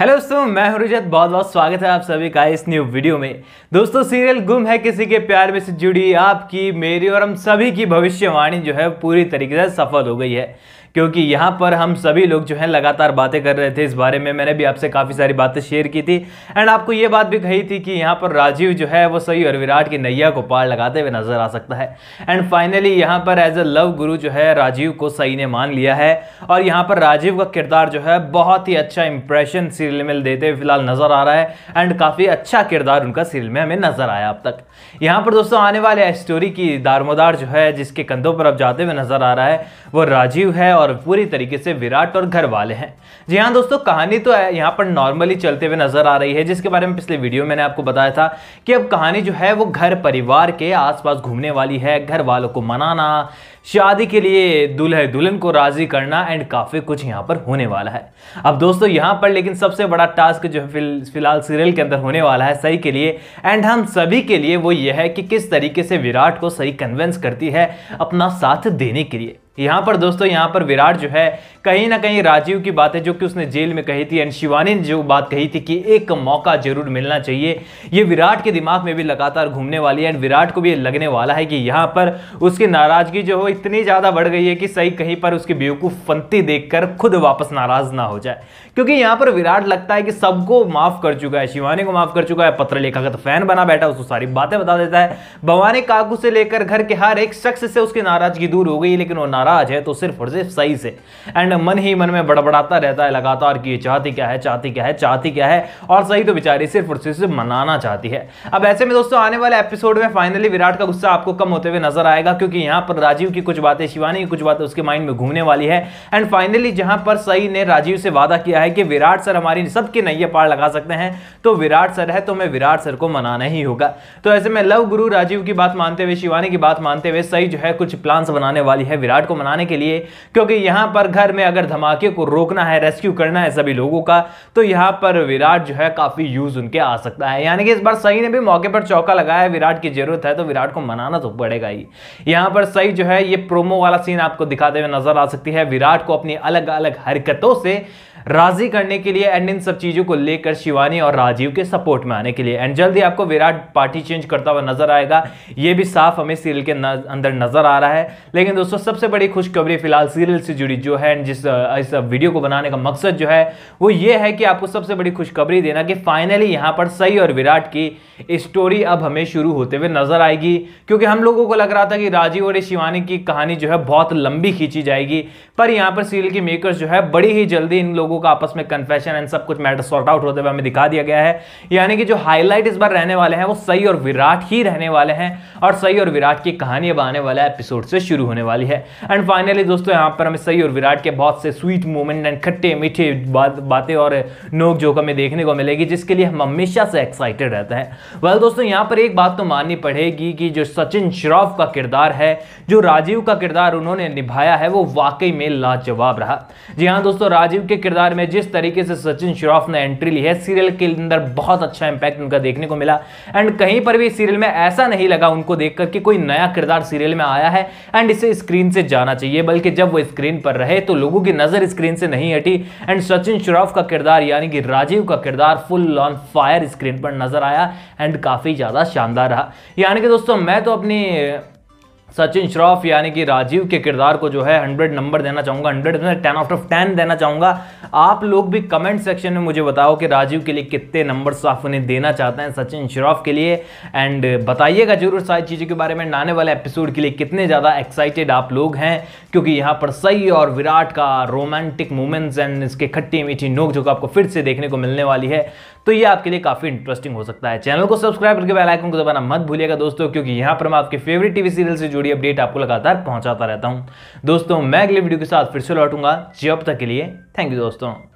hello दोस्तों मैं हूं बहुत बहुत स्वागत है आप सभी का इस न्यू वीडियो में दोस्तों सीरियल गुम है किसी के प्यार में से जुड़ी आपकी मेरी और हम सभी की भविष्यवाणी जो है पूरी तरीके से सफल हो गई है क्योंकि यहाँ पर हम सभी लोग जो है लगातार बातें कर रहे थे इस बारे में मैंने भी आपसे काफ़ी सारी बातें शेयर की थी एंड आपको ये बात भी कही थी कि यहाँ पर राजीव जो है वो सही और विराट की नैया को पार लगाते हुए नजर आ सकता है एंड फाइनली यहाँ पर एज अ लव गुरु जो है राजीव को सही ने मान लिया है और यहाँ पर राजीव का किरदार जो है बहुत ही अच्छा इंप्रेशन सीरियल में देते हुए फिलहाल नजर आ रहा है एंड काफ़ी अच्छा किरदार उनका सीरियल में हमें नजर आया अब तक यहाँ पर दोस्तों आने वाले स्टोरी की दारमोदार जो है जिसके कंधों पर अब जाते हुए नजर आ रहा है वो राजीव है और पूरी तरीके से विराट और घर वाले हैं जी हाँ दोस्तों कहानी तो यहाँ पर नॉर्मली चलते हुए नजर आ रही है जिसके बारे में पिछले वीडियो मैंने आपको बताया था कि अब कहानी जो है वो घर परिवार के आसपास घूमने वाली है घर वालों को मनाना शादी के लिए दुल्हे दुल्हन को राजी करना एंड काफ़ी कुछ यहाँ पर होने वाला है अब दोस्तों यहाँ पर लेकिन सबसे बड़ा टास्क जो है फिलहाल सीरियल के अंदर होने वाला है सही के लिए एंड हम सभी के लिए वो यह है कि किस तरीके से विराट को सही कन्वेंस करती है अपना साथ देने के लिए यहाँ पर दोस्तों यहाँ पर विराट जो है कहीं ना कहीं राजीव की बातें जो कि उसने जेल में कही थी एंड शिवानी ने जो बात कही थी कि एक मौका जरूर मिलना चाहिए ये विराट के दिमाग में भी लगातार घूमने वाली है एंड विराट को भी लगने वाला है कि यहाँ पर उसकी नाराज़गी जो हो इतनी ज़्यादा बढ़ गई है कि सही कहीं पर उसकी बेवकूफ़ फंती देखकर खुद वापस नाराज़ ना हो जाए क्योंकि यहाँ पर विराट लगता है कि सबको माफ़ कर चुका है शिवानी को माफ़ कर चुका है पत्र लेखा का तो फैन बना बैठा उसको सारी बातें बता देता है भवानी काकू से लेकर घर के हर एक शख्स से उसकी नाराज़गी दूर हो गई लेकिन वो नाराज़ है तो सिर्फ और सिर्फ सही से एंड एंड मन ही मन में बड़बड़ाता रहता है लगातार कि ये चाहती क्या है चाहती क्या है चाहती क्या है और सही तो बेचारी सिर्फ और सिर्फ मनाना चाहती है अब ऐसे में दोस्तों आने वाले एपिसोड में फाइनली विराट का गुस्सा आपको कम होते हुए नजर आएगा क्योंकि यहाँ पर राजीव की कुछ बातें शिवानी की कुछ बातें उसके माइंड में घूमने वाली है एंड फाइनली जहाँ पर सही ने राजीव से वादा किया है कि विराट सर हमारी सबके नैये पार लगा सकते हैं तो विराट सर है तो मैं विराट सर को मनाना ही होगा तो ऐसे में लव गुरु राजीव की बात मानते हुए शिवानी की बात मानते हुए सही जो है कुछ प्लान्स बनाने वाली है विराट को मनाने के लिए क्योंकि यहाँ पर घर में अगर धमाके को रोकना है रेस्क्यू करना है सभी लोगों का तो यहाँ पर विराट जो है काफ़ी यूज़ उनके आ सकता है यानी कि इस बार सही ने भी मौके पर चौका लगाया है विराट की जरूरत है तो विराट को मनाना तो पड़ेगा ही यहाँ पर सही जो है ये प्रोमो वाला सीन आपको दिखाते हुए नजर आ सकती है विराट को अपनी अलग अलग हरकतों से राजी करने के लिए एंड इन सब चीज़ों को लेकर शिवानी और राजीव के सपोर्ट में आने के लिए एंड जल्दी आपको विराट पार्टी चेंज करता हुआ नजर आएगा यह भी साफ हमें सीरियल के अंदर नजर आ रहा है लेकिन दोस्तों सबसे बड़ी खुशखबरी फिलहाल सीरियल से जुड़ी जो है एंड जिस इस वीडियो को बनाने का मकसद जो है वो ये है कि आपको सबसे बड़ी खुशखबरी देना कि फाइनली यहाँ पर सई और विराट की स्टोरी अब हमें शुरू होते हुए नजर आएगी क्योंकि हम लोगों को लग रहा था कि राजीव और शिवानी की कहानी जो है बहुत लंबी खींची जाएगी पर यहाँ पर सीरियल के मेकर्स जो है बड़ी ही जल्दी इन लोगों का आपस में कन्फेशन एंड सब कुछ मैटर सॉर्ट आउट होते हुए हमें दिखा दिया गया है यानी कि जो हाईलाइट इस बार रहने वाले हैं वो सई और विराट ही रहने वाले हैं और सई और विराट की कहानी अब आने वाला एपिसोड से शुरू होने वाली है एंड फाइनली दोस्तों यहाँ पर हमें सई और विराट के बहुत से स्वीट मोमेंट एंड खट्टे मीठे बात बातें और नोक जोक हमें देखने को मिलेगी जिसके लिए हम हमेशा से एक्साइटेड रहते हैं वह दोस्तों यहाँ पर एक बात तो माननी पड़ेगी कि जो सचिन श्रॉफ का किरदार है जो राजीव का किरदार उन्होंने निभाया है वो वाकई में लाजवाब रहा जी हाँ दोस्तों राजीव के किरदार में जिस तरीके से सचिन श्रॉफ ने एंट्री ली है सीरियल के अंदर बहुत अच्छा इंपैक्ट उनका देखने को मिला एंड कहीं पर भी सीरियल में ऐसा नहीं लगा उनको देख कि कोई नया किरदार सीरियल में आया है एंड इसे स्क्रीन से जाना चाहिए बल्कि जब वो स्क्रीन पर रहे तो लोग लोगों की नज़र स्क्रीन से नहीं हटी एंड सचिन श्रॉफ का किरदार यानी कि राजीव का किरदार फुल ऑन फायर स्क्रीन पर नज़र आया एंड काफ़ी ज़्यादा शानदार रहा यानी कि दोस्तों मैं तो अपनी सचिन श्रॉफ यानी कि राजीव के किरदार को जो है हंड्रेड नंबर देना चाहूँगा हंड्रेड में टेन आउट ऑफ टेन देना चाहूँगा आप लोग भी कमेंट सेक्शन में मुझे बताओ कि राजीव के लिए कितने नंबर आप उन्हें देना चाहते हैं सचिन श्रॉफ के लिए एंड बताइएगा जरूर सारी चीज़ों के बारे में आने वाले एपिसोड के लिए कितने ज़्यादा एक्साइटेड आप लोग हैं क्योंकि यहाँ पर सई और विराट का रोमांटिक मोमेंट्स एंड इसके खट्टी मीठी नोक जो आपको फिर से देखने को मिलने वाली है तो ये आपके लिए काफी इंटरेस्टिंग हो सकता है चैनल को सब्सक्राइब करके बेल आइकन को दबाना मत भूलिएगा दोस्तों क्योंकि यहाँ पर मैं आपके फेवरेट टीवी सीरियल से जुड़ी अपडेट आपको लगातार पहुंचाता रहता हूँ दोस्तों मैं अगले वीडियो के साथ फिर से लौटूंगा जब तक के लिए थैंक यू दोस्तों